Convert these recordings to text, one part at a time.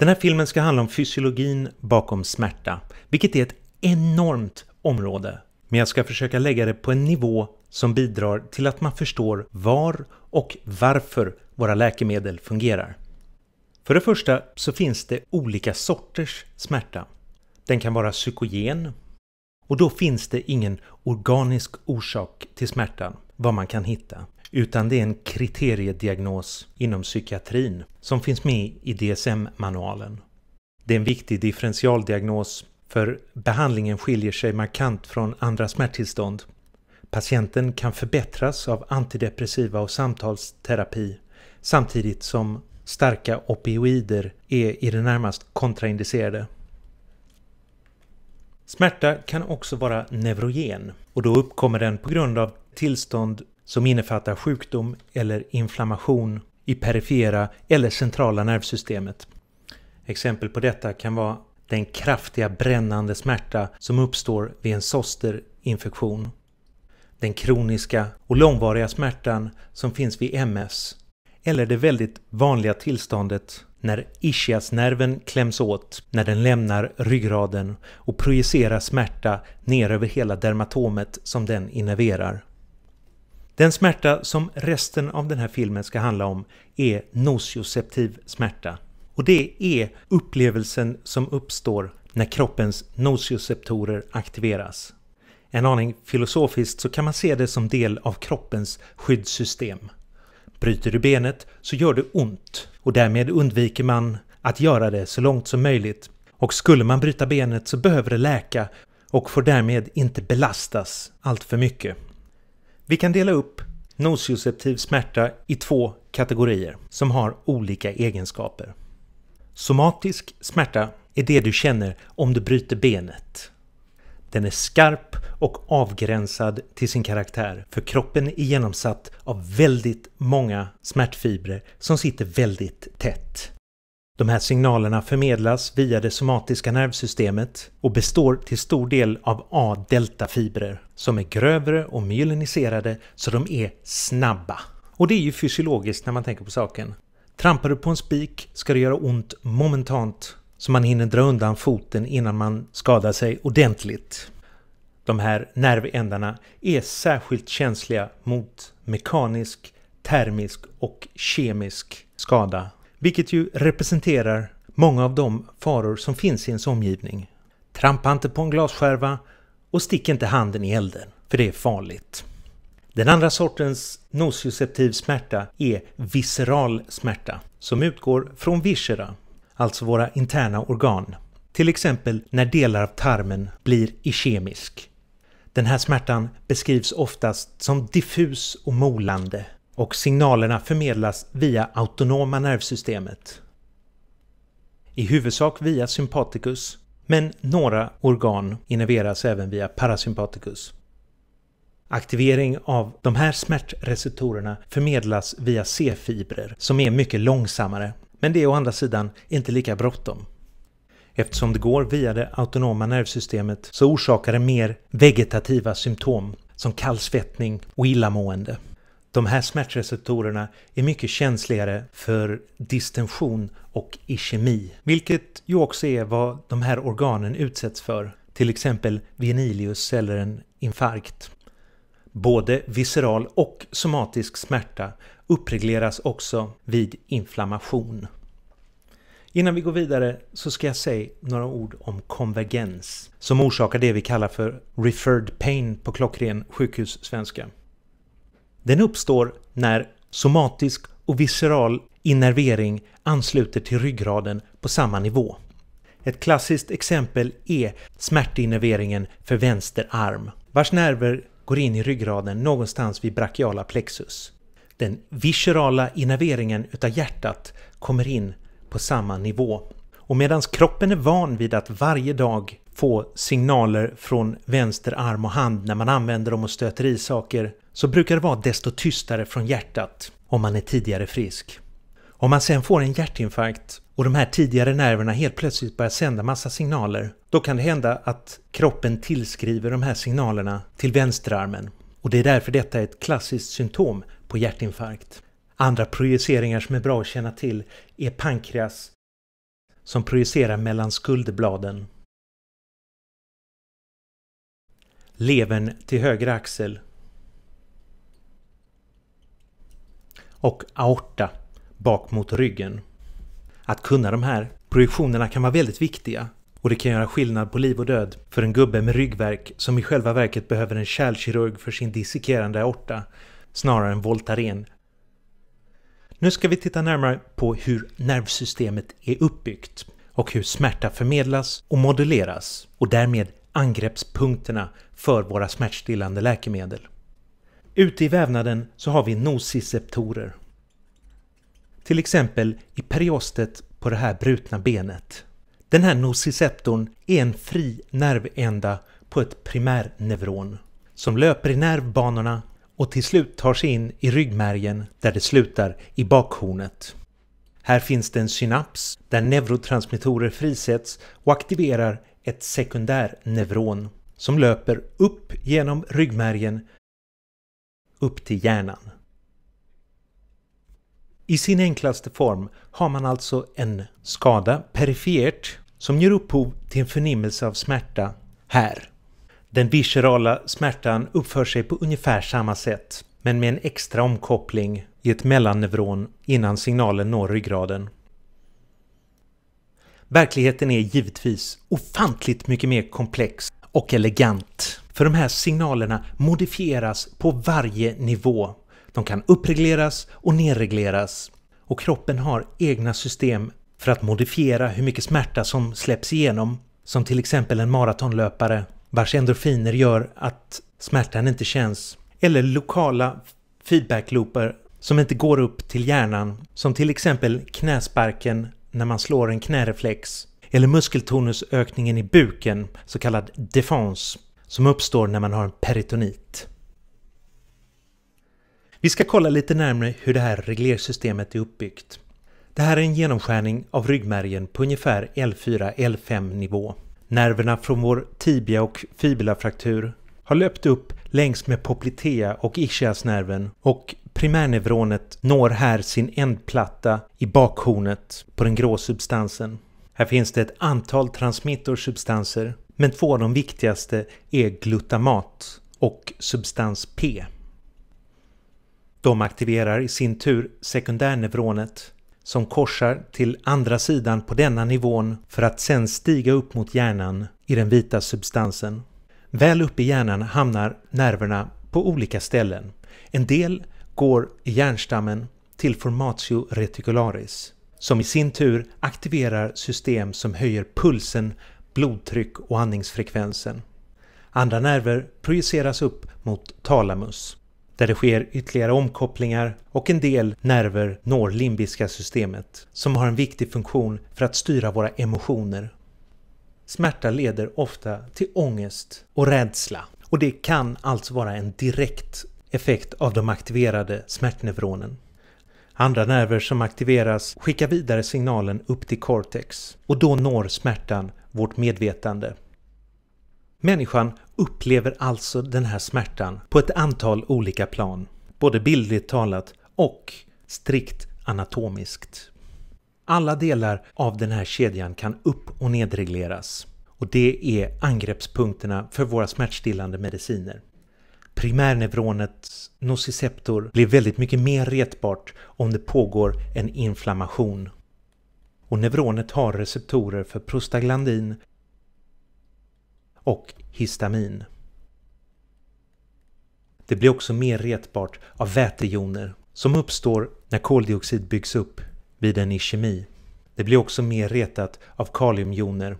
Den här filmen ska handla om fysiologin bakom smärta, vilket är ett enormt område. Men jag ska försöka lägga det på en nivå som bidrar till att man förstår var och varför våra läkemedel fungerar. För det första så finns det olika sorters smärta. Den kan vara psykogen och då finns det ingen organisk orsak till smärtan, vad man kan hitta utan det är en kriteriediagnos inom psykiatrin som finns med i DSM-manualen. Det är en viktig differentialdiagnos för behandlingen skiljer sig markant från andra smärttillstånd. Patienten kan förbättras av antidepressiva och samtalsterapi samtidigt som starka opioider är i det närmast kontraindicerade. Smärta kan också vara neurogen och då uppkommer den på grund av tillstånd som innefattar sjukdom eller inflammation i perifera eller centrala nervsystemet. Exempel på detta kan vara den kraftiga brännande smärta som uppstår vid en zosterinfektion, den kroniska och långvariga smärtan som finns vid MS eller det väldigt vanliga tillståndet när ischiasnerven kläms åt när den lämnar ryggraden och projicerar smärta ner över hela dermatomet som den innerverar. Den smärta som resten av den här filmen ska handla om är nocioceptiv smärta. Och det är upplevelsen som uppstår när kroppens nocioceptorer aktiveras. En aning filosofiskt så kan man se det som del av kroppens skyddssystem. Bryter du benet så gör det ont och därmed undviker man att göra det så långt som möjligt. Och skulle man bryta benet så behöver det läka och får därmed inte belastas allt för mycket. Vi kan dela upp nociceptiv smärta i två kategorier som har olika egenskaper. Somatisk smärta är det du känner om du bryter benet. Den är skarp och avgränsad till sin karaktär för kroppen är genomsatt av väldigt många smärtfibrer som sitter väldigt tätt. De här signalerna förmedlas via det somatiska nervsystemet och består till stor del av A-deltafibrer som är grövre och myeliniserade så de är snabba. Och det är ju fysiologiskt när man tänker på saken. Trampar du på en spik ska det göra ont momentant så man hinner dra undan foten innan man skadar sig ordentligt. De här nervändarna är särskilt känsliga mot mekanisk, termisk och kemisk skada vilket ju representerar många av de faror som finns i ens omgivning. Trampa inte på en glasskärva och stick inte handen i elden, för det är farligt. Den andra sortens nociceptiv smärta är visceral smärta som utgår från viscera, alltså våra interna organ. Till exempel när delar av tarmen blir ischemisk. Den här smärtan beskrivs oftast som diffus och molande och signalerna förmedlas via autonoma nervsystemet. I huvudsak via sympaticus, men några organ innerveras även via parasympaticus. Aktivering av de här smärtreceptorerna förmedlas via C-fibrer som är mycket långsammare, men det är å andra sidan inte lika bråttom. Eftersom det går via det autonoma nervsystemet så orsakar det mer vegetativa symptom som kallsvettning och illamående. De här smärtreceptorerna är mycket känsligare för distension och ischemi, vilket ju också är vad de här organen utsätts för, till exempel venilius eller en infarkt. Både visceral och somatisk smärta uppregleras också vid inflammation. Innan vi går vidare så ska jag säga några ord om konvergens som orsakar det vi kallar för referred pain på klockren sjukhussvenska. Den uppstår när somatisk och visceral innervering ansluter till ryggraden på samma nivå. Ett klassiskt exempel är smärtinnerveringen för vänster arm vars nerver går in i ryggraden någonstans vid brachiala plexus. Den viscerala innerveringen utav hjärtat kommer in på samma nivå. Och medan kroppen är van vid att varje dag få signaler från vänster arm och hand när man använder dem och stöter i saker så brukar det vara desto tystare från hjärtat om man är tidigare frisk. Om man sen får en hjärtinfarkt och de här tidigare nerverna helt plötsligt börjar sända massa signaler, då kan det hända att kroppen tillskriver de här signalerna till vänsterarmen. Och det är därför detta är ett klassiskt symptom på hjärtinfarkt. Andra projiceringar som är bra att känna till är pankreas som projicerar mellan skulderbladen. Levern till höger axel och aorta bak mot ryggen. Att kunna de här projektionerna kan vara väldigt viktiga och det kan göra skillnad på liv och död för en gubbe med ryggverk som i själva verket behöver en kärlkirurg för sin dissekerande aorta snarare än Voltaren. Nu ska vi titta närmare på hur nervsystemet är uppbyggt och hur smärta förmedlas och moduleras och därmed angreppspunkterna för våra smärtstillande läkemedel. Ute i vävnaden så har vi nociceptorer. Till exempel i periostet på det här brutna benet. Den här nociceptorn är en fri nervända på ett primärneuron som löper i nervbanorna och till slut tar sig in i ryggmärgen där det slutar i bakhornet. Här finns det en synaps där neurotransmittorer frisätts och aktiverar ett sekundärneuron som löper upp genom ryggmärgen upp till hjärnan. I sin enklaste form har man alltså en skada perifert som ger upphov till en förnimmelse av smärta här. Den viscerala smärtan uppför sig på ungefär samma sätt men med en extra omkoppling i ett mellanneuron innan signalen når ryggraden. Verkligheten är givetvis ofantligt mycket mer komplex och elegant. För de här signalerna modifieras på varje nivå. De kan uppregleras och nedregleras. och kroppen har egna system för att modifiera hur mycket smärta som släpps igenom. Som till exempel en maratonlöpare vars endorfiner gör att smärtan inte känns. Eller lokala feedbacklooper som inte går upp till hjärnan. Som till exempel knäsparken när man slår en knäreflex eller muskeltonusökningen i buken, så kallad defens, som uppstår när man har en peritonit. Vi ska kolla lite närmare hur det här reglersystemet är uppbyggt. Det här är en genomskärning av ryggmärgen på ungefär L4-L5 nivå. Nerverna från vår tibia och fibulafraktur har löpt upp längs med poplitea och ischiasnerven och primärneuronet når här sin ändplatta i bakhornet på den grå substansen. Här finns det ett antal transmittorsubstanser, men två av de viktigaste är glutamat och substans P. De aktiverar i sin tur sekundärneuronet som korsar till andra sidan på denna nivån för att sen stiga upp mot hjärnan i den vita substansen. Väl uppe i hjärnan hamnar nerverna på olika ställen. En del går i hjärnstammen till formatio reticularis som i sin tur aktiverar system som höjer pulsen, blodtryck och andningsfrekvensen. Andra nerver projiceras upp mot talamus, där det sker ytterligare omkopplingar och en del nerver når limbiska systemet, som har en viktig funktion för att styra våra emotioner. Smärta leder ofta till ångest och rädsla och det kan alltså vara en direkt effekt av de aktiverade smärtneuronen. Andra nerver som aktiveras skickar vidare signalen upp till cortex och då når smärtan vårt medvetande. Människan upplever alltså den här smärtan på ett antal olika plan, både bildligt talat och strikt anatomiskt. Alla delar av den här kedjan kan upp och nedregleras och det är angreppspunkterna för våra smärtstillande mediciner. Primärneuronets nociceptor blir väldigt mycket mer retbart om det pågår en inflammation. Och neuronet har receptorer för prostaglandin och histamin. Det blir också mer retbart av vätejoner som uppstår när koldioxid byggs upp vid en ischemi. Det blir också mer retat av kaliumjoner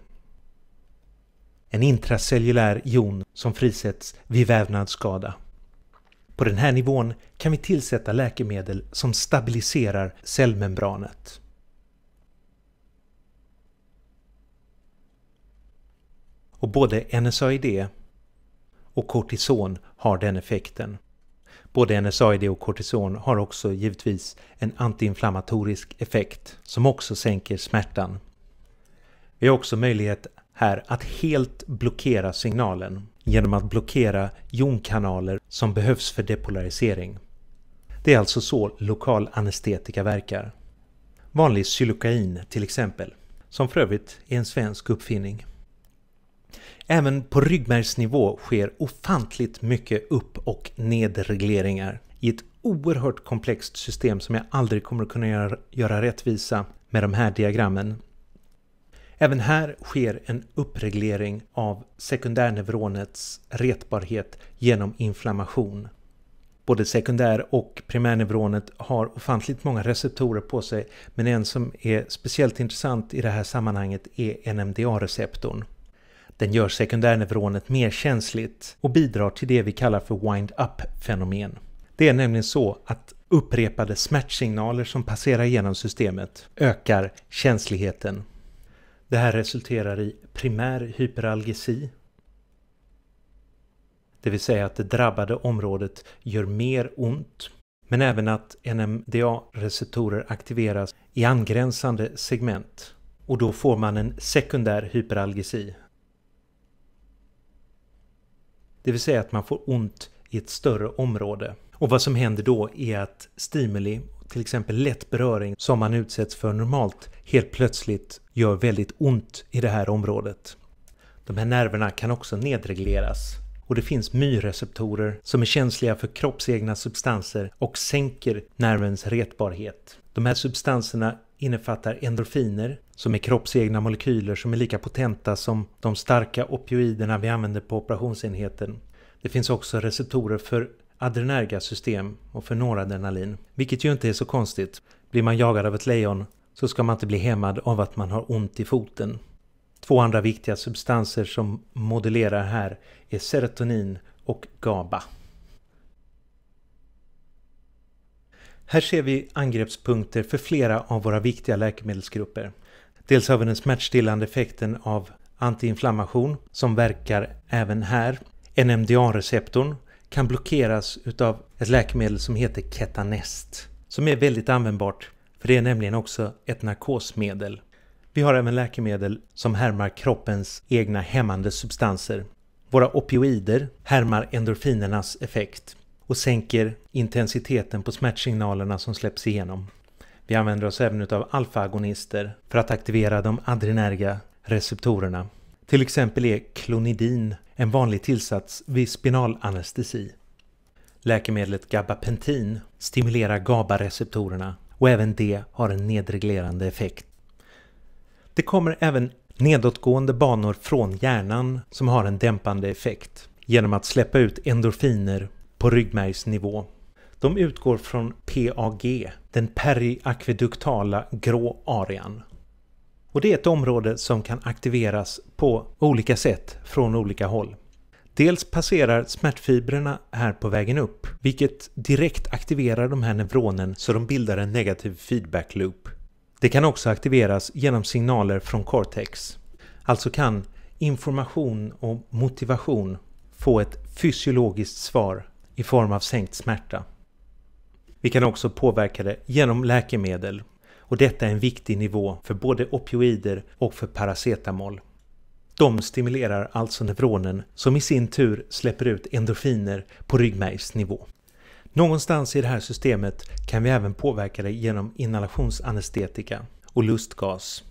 en intracellulär jon som frisätts vid vävnadsskada. På den här nivån kan vi tillsätta läkemedel som stabiliserar cellmembranet. Och både NSAID och kortison har den effekten. Både NSAID och kortison har också givetvis en antiinflammatorisk effekt som också sänker smärtan. Vi har också möjlighet här att helt blockera signalen genom att blockera jonkanaler som behövs för depolarisering. Det är alltså så lokal anestetika verkar. Vanlig xylokain till exempel, som för övrigt är en svensk uppfinning. Även på ryggmärgsnivå sker ofantligt mycket upp och nedregleringar i ett oerhört komplext system som jag aldrig kommer att kunna göra, göra rättvisa med de här diagrammen. Även här sker en uppreglering av sekundärneuronets retbarhet genom inflammation. Både sekundär och primärneuronet har ofantligt många receptorer på sig men en som är speciellt intressant i det här sammanhanget är NMDA-receptorn. Den gör sekundärneuronet mer känsligt och bidrar till det vi kallar för wind-up-fenomen. Det är nämligen så att upprepade smärtsignaler som passerar genom systemet ökar känsligheten. Det här resulterar i primär hyperalgesi. Det vill säga att det drabbade området gör mer ont. Men även att NMDA-receptorer aktiveras i angränsande segment. Och då får man en sekundär hyperalgesi. Det vill säga att man får ont i ett större område. Och vad som händer då är att stimuli till exempel lätt beröring som man utsätts för normalt helt plötsligt gör väldigt ont i det här området. De här nerverna kan också nedregleras och det finns myreceptorer som är känsliga för kroppsegna substanser och sänker nervens retbarhet. De här substanserna innefattar endorfiner som är kroppsegna molekyler som är lika potenta som de starka opioiderna vi använder på operationsenheten. Det finns också receptorer för adrenergasystem och för noradrenalin. Vilket ju inte är så konstigt. Blir man jagad av ett lejon så ska man inte bli hämmad av att man har ont i foten. Två andra viktiga substanser som modellerar här är serotonin och GABA. Här ser vi angreppspunkter för flera av våra viktiga läkemedelsgrupper. Dels har vi den smärtstillande effekten av antiinflammation som verkar även här. NMDA-receptorn kan blockeras utav ett läkemedel som heter Ketanest. Som är väldigt användbart, för det är nämligen också ett narkosmedel. Vi har även läkemedel som härmar kroppens egna hämmande substanser. Våra opioider härmar endorfinernas effekt och sänker intensiteten på smärtsignalerna som släpps igenom. Vi använder oss även utav alfa-agonister för att aktivera de adrenerga receptorerna. Till exempel är klonidin en vanlig tillsats vid spinalanestesi. Läkemedlet gabapentin stimulerar GABA-receptorerna och även det har en nedreglerande effekt. Det kommer även nedåtgående banor från hjärnan som har en dämpande effekt genom att släppa ut endorfiner på ryggmärgsnivå. De utgår från PAG, den periakveduktala grå arean. Och det är ett område som kan aktiveras på olika sätt från olika håll. Dels passerar smärtfibrerna här på vägen upp, vilket direkt aktiverar de här neuronen så de bildar en negativ feedback loop. Det kan också aktiveras genom signaler från cortex. Alltså kan information och motivation få ett fysiologiskt svar i form av sänkt smärta. Vi kan också påverka det genom läkemedel och detta är en viktig nivå för både opioider och för paracetamol. De stimulerar alltså neuronen som i sin tur släpper ut endorfiner på ryggmärgsnivå. Någonstans i det här systemet kan vi även påverka det genom inhalationsanestetika och lustgas.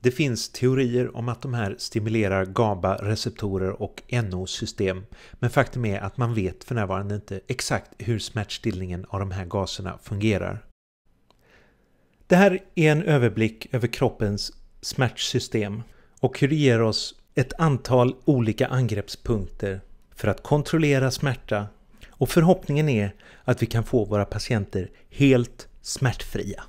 Det finns teorier om att de här stimulerar GABA-receptorer och NO-system men faktum är att man vet för närvarande inte exakt hur smärtstillningen av de här gaserna fungerar. Det här är en överblick över kroppens smärtsystem och hur det ger oss ett antal olika angreppspunkter för att kontrollera smärta och förhoppningen är att vi kan få våra patienter helt smärtfria.